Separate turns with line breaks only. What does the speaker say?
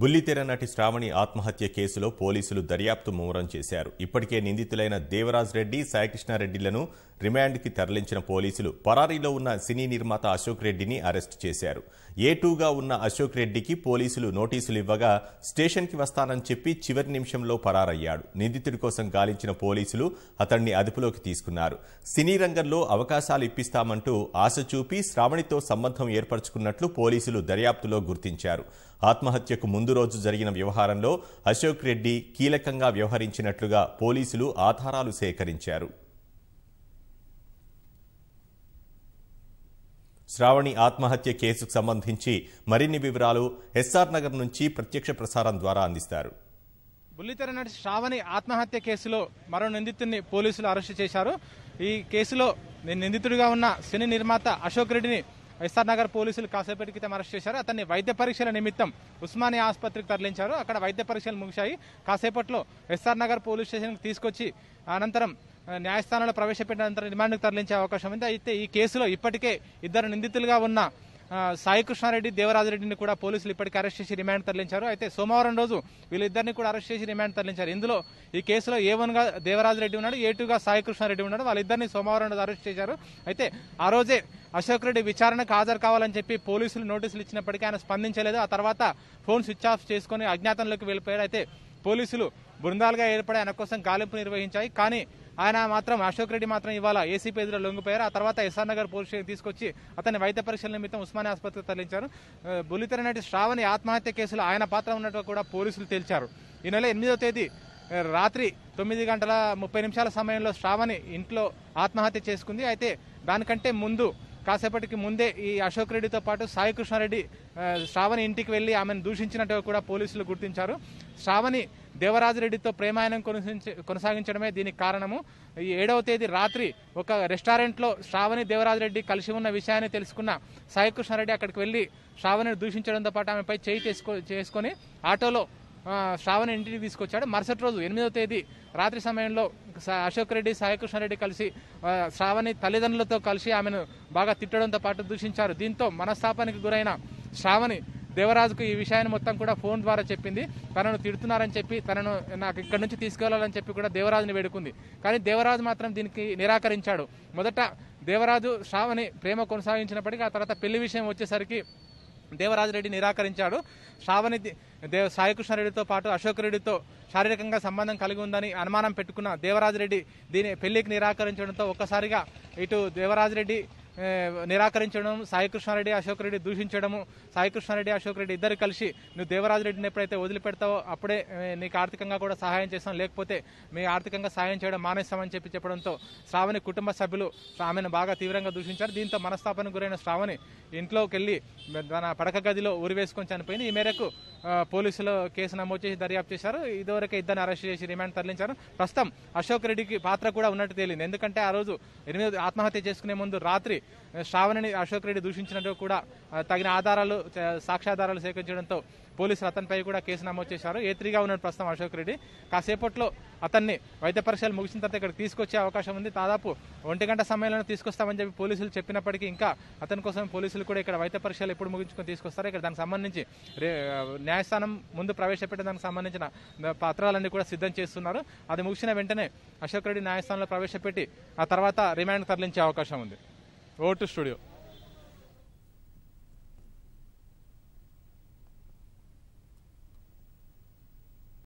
బుల్లితెర నటి శ్రావణి ఆత్మహత్య కేసులో పోలీసులు దర్యాప్తు ముమ్మరం చేశారు ఇప్పటికే నిందితులైన దేవరాజ్ రెడ్డి సాయికృష్ణారెడ్డిలను రిమాండ్కి తరలించిన పోలీసులు పరారీలో ఉన్న సినీ నిర్మాత అశోక్ రెడ్డిని అరెస్ట్ చేశారు ఏ టూగా ఉన్న అశోక్ రెడ్డికి పోలీసులు నోటీసులు ఇవ్వగా స్టేషన్కి వస్తానని చెప్పి చివరి నిమిషంలో పరారయ్యాడు నిందితుడి కోసం గాలించిన పోలీసులు అతన్ని అదుపులోకి తీసుకున్నారు సినీ రంగంలో అవకాశాలు ఇప్పిస్తామంటూ ఆశ చూపి శ్రావణితో సంబంధం ఏర్పరచుకున్నట్లు పోలీసులు దర్యాప్తులో గుర్తించారు ఆత్మహత్యకు ముందు రోజు జరిగిన వ్యవహారంలో అశోక్ రెడ్డి కీలకంగా వ్యవహరించినట్లుగా పోలీసులు ఆధారాలు సేకరించారు శ్రావణి ఆత్మహత్య కేసుకు సంబంధించి మరిన్ని వివరాలు ఎస్ఆర్ నగర్ నుంచి ప్రత్యక్ష ప్రసారం ద్వారా అందిస్తారు
బుల్లితెర నటి శ్రావణి ఆత్మహత్య కేసులో మరో నిందితుడిని పోలీసులు అరెస్టు చేశారు ఈ కేసులో నిందితుడిగా ఉన్న సినీ నిర్మాత అశోక్ రెడ్డిని ఎస్ఆర్ నగర్ పోలీసులు కాసేపటి క్రితం అరెస్ట్ చేశారు అతన్ని వైద్య పరీక్షల నిమిత్తం ఉస్మానియా ఆసుపత్రికి తరలించారు అక్కడ వైద్య పరీక్షలు ముగిశాయి కాసేపట్లో ఎస్ఆర్ నగర్ పోలీస్ స్టేషన్కి తీసుకొచ్చి అనంతరం న్యాయస్థానంలో ప్రవేశపెట్టిన అనంతరం రిమాండ్కు తరలించే అవకాశం ఉంది అయితే ఈ కేసులో ఇప్పటికే ఇద్దరు నిందితులుగా ఉన్న సాయి కృష్ణారెడ్డి దేవరాజరెడ్డిని కూడా పోలీసులు ఇప్పటికీ అరెస్ట్ చేసి రిమాండ్ తరలించారు అయితే సోమవారం రోజు వీళ్ళిద్దరిని కూడా అరెస్ట్ చేసి రిమాండ్ తరలించారు ఇందులో ఈ కేసులో ఏ వన్గా దేవరాజరెడ్డి ఉన్నాడు ఏ టూగా సాయి కృష్ణారెడ్డి ఉన్నాడు వాళ్ళిద్దరిని సోమవారం రోజు అరెస్ట్ చేశారు అయితే ఆ రోజే అశోక్ రెడ్డి విచారణకు హాజరు కావాలని చెప్పి పోలీసులు నోటీసులు ఇచ్చినప్పటికీ ఆయన స్పందించలేదు ఆ తర్వాత ఫోన్ స్విచ్ ఆఫ్ చేసుకుని అజ్ఞాతంలోకి వెళ్ళిపోయాడు అయితే పోలీసులు బృందాలుగా ఏర్పడి ఆయన కోసం గాలింపు నిర్వహించాయి కానీ ఆయన మాత్రం అశోక్ రెడ్డి మాత్రం ఇవాళ ఏసీపీ ఎదురు లొంగిపోయారు ఆ తర్వాత ఎస్ఆర్ నగర్ పోలీస్ స్టేషన్ తీసుకొచ్చి అతని వైద్య పరీక్షల నిమిత్తం ఉస్మానియా ఆసుపత్రికి తరలించారు బుల్లితెర నటి శ్రావణి ఆత్మహత్య కేసులో ఆయన పాత్ర ఉన్నట్టు కూడా పోలీసులు తేల్చారు ఈ నెల ఎనిమిదో తేదీ రాత్రి తొమ్మిది గంటల ముప్పై నిమిషాల సమయంలో శ్రావణి ఇంట్లో ఆత్మహత్య చేసుకుంది అయితే దానికంటే ముందు కాసేపటికి ముందే ఈ అశోక్ రెడ్డితో పాటు సాయి కృష్ణారెడ్డి శ్రావణి ఇంటికి వెళ్ళి ఆమెను దూషించినట్టు కూడా పోలీసులు గుర్తించారు శ్రావణి దేవరాజరెడ్డితో ప్రేమాయణం కొనసాగించ కొనసాగించడమే దీనికి కారణము ఈ ఏడవ తేదీ రాత్రి ఒక రెస్టారెంట్లో శ్రావణి దేవరాజరెడ్డి కలిసి ఉన్న విషయాన్ని తెలుసుకున్న సాయికృష్ణారెడ్డి అక్కడికి వెళ్ళి శ్రావణిని దూషించడంతో పాటు ఆమెపై చేయి చేసుకో చేసుకొని ఆటోలో శ్రావణి ఇంటికి తీసుకొచ్చాడు మరుసటి రోజు ఎనిమిదవ తేదీ రాత్రి సమయంలో అశోక్ రెడ్డి సాయికృష్ణారెడ్డి కలిసి శ్రావణి తల్లిదండ్రులతో కలిసి ఆమెను బాగా తిట్టడంతో పాటు దూషించారు దీంతో మనస్తాపానికి గురైన శ్రావణి దేవరాజుకు ఈ విషయాన్ని మొత్తం కూడా ఫోన్ ద్వారా చెప్పింది తనను తిడుతున్నారని చెప్పి తనను నాకు ఇక్కడ నుంచి తీసుకెళ్లాలని చెప్పి కూడా దేవరాజుని వేడుకుంది కానీ దేవరాజు మాత్రం దీనికి నిరాకరించాడు మొదట దేవరాజు శ్రావణి ప్రేమ కొనసాగించినప్పటికీ ఆ తర్వాత పెళ్లి విషయం వచ్చేసరికి దేవరాజు రెడ్డి నిరాకరించాడు శ్రావణి దేవ సాయికృష్ణారెడ్డితో పాటు అశోక్ రెడ్డితో శారీరకంగా సంబంధం కలిగి ఉందని అనుమానం పెట్టుకున్న దేవరాజు రెడ్డి దీని పెళ్లికి నిరాకరించడంతో ఒక్కసారిగా ఇటు దేవరాజు రెడ్డి నిరాకరించడం సాయి కృష్ణారెడ్డి అశోక్ రెడ్డి దూషించడము సాయి కృష్ణారెడ్డి అశోక్ రెడ్డి ఇద్దరు కలిసి నువ్వు దేవరాజు రెడ్డిని ఎప్పుడైతే వదిలిపెడతావో అప్పుడే నీకు ఆర్థికంగా కూడా సహాయం చేస్తాం లేకపోతే మీ ఆర్థికంగా సహాయం చేయడం మానేస్తామని చెప్పి చెప్పడంతో శ్రావణి కుటుంబ సభ్యులు ఆమెను బాగా తీవ్రంగా దూషించారు దీంతో మనస్తాపనకు గురైన శ్రావణి ఇంట్లోకి వెళ్ళి తన పడక గదిలో వేసుకొని చనిపోయింది ఈ మేరకు పోలీసులు కేసు నమోదు చేసి దర్యాప్తు చేశారు ఇదివరకే ఇద్దరిని అరెస్ట్ చేసి రిమాండ్ తరలించారు ప్రస్తుతం అశోక్ రెడ్డికి పాత్ర కూడా ఉన్నట్టు తేలింది ఎందుకంటే ఆ రోజు ఎనిమిది ఆత్మహత్య చేసుకునే ముందు రాత్రి శ్రావణిని అశోక్ రెడ్డి దూషించినట్టు కూడా తగిన ఆధారాలు సాక్ష్యాధారాలు సేకరించడంతో పోలీసులు అతనిపై కూడా కేసు నమోదు చేశారు ఏ త్రీగా ఉన్న ప్రస్తుతం అశోక్ రెడ్డి కాసేపట్లో అతన్ని వైద్య పరీక్షలు ముగిసిన తర్వాత ఇక్కడికి తీసుకొచ్చే అవకాశం ఉంది దాదాపు ఒంటి గంట సమయంలో తీసుకొస్తామని చెప్పి పోలీసులు చెప్పినప్పటికీ ఇంకా అతని కోసం పోలీసులు కూడా ఇక్కడ వైద్య పరీక్షలు ఎప్పుడు ముగించుకొని తీసుకొస్తారు ఇక్కడ దానికి సంబంధించి న్యాయస్థానం ముందు ప్రవేశపెట్టిన దానికి సంబంధించిన పత్రాలన్నీ కూడా సిద్ధం చేస్తున్నారు అది ముగిసిన వెంటనే అశోక్ రెడ్డి న్యాయస్థానంలో ప్రవేశపెట్టి ఆ తర్వాత రిమాండ్ తరలించే అవకాశం ఉంది വോട്ട് സ്റ്റുഡിയോ